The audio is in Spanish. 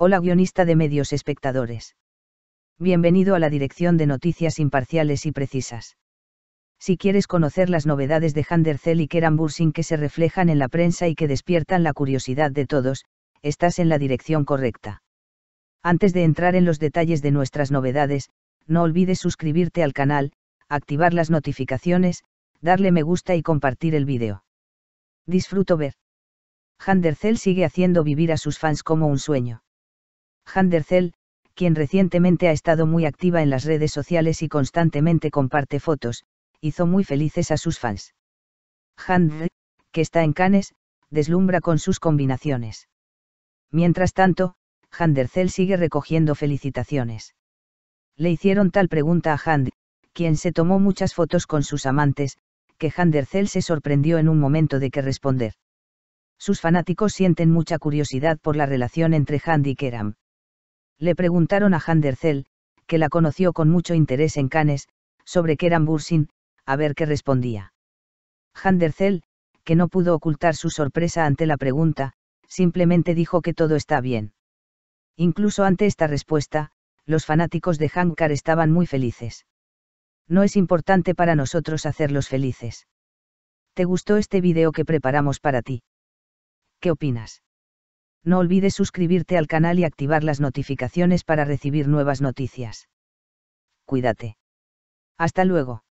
Hola guionista de medios espectadores. Bienvenido a la dirección de noticias imparciales y precisas. Si quieres conocer las novedades de Handercel y Kerambursin que se reflejan en la prensa y que despiertan la curiosidad de todos, estás en la dirección correcta. Antes de entrar en los detalles de nuestras novedades, no olvides suscribirte al canal, activar las notificaciones, darle me gusta y compartir el vídeo. Disfruto ver. Handercel sigue haciendo vivir a sus fans como un sueño. Handercel, quien recientemente ha estado muy activa en las redes sociales y constantemente comparte fotos, hizo muy felices a sus fans. Handel, que está en Cannes, deslumbra con sus combinaciones. Mientras tanto, Handercel sigue recogiendo felicitaciones. Le hicieron tal pregunta a Hand, quien se tomó muchas fotos con sus amantes, que Handercel se sorprendió en un momento de que responder. Sus fanáticos sienten mucha curiosidad por la relación entre Hand y Keram le preguntaron a Handercel, que la conoció con mucho interés en canes, sobre Keran Bursin, a ver qué respondía. Handercel, que no pudo ocultar su sorpresa ante la pregunta, simplemente dijo que todo está bien. Incluso ante esta respuesta, los fanáticos de Hankar estaban muy felices. No es importante para nosotros hacerlos felices. ¿Te gustó este video que preparamos para ti? ¿Qué opinas? no olvides suscribirte al canal y activar las notificaciones para recibir nuevas noticias. Cuídate. Hasta luego.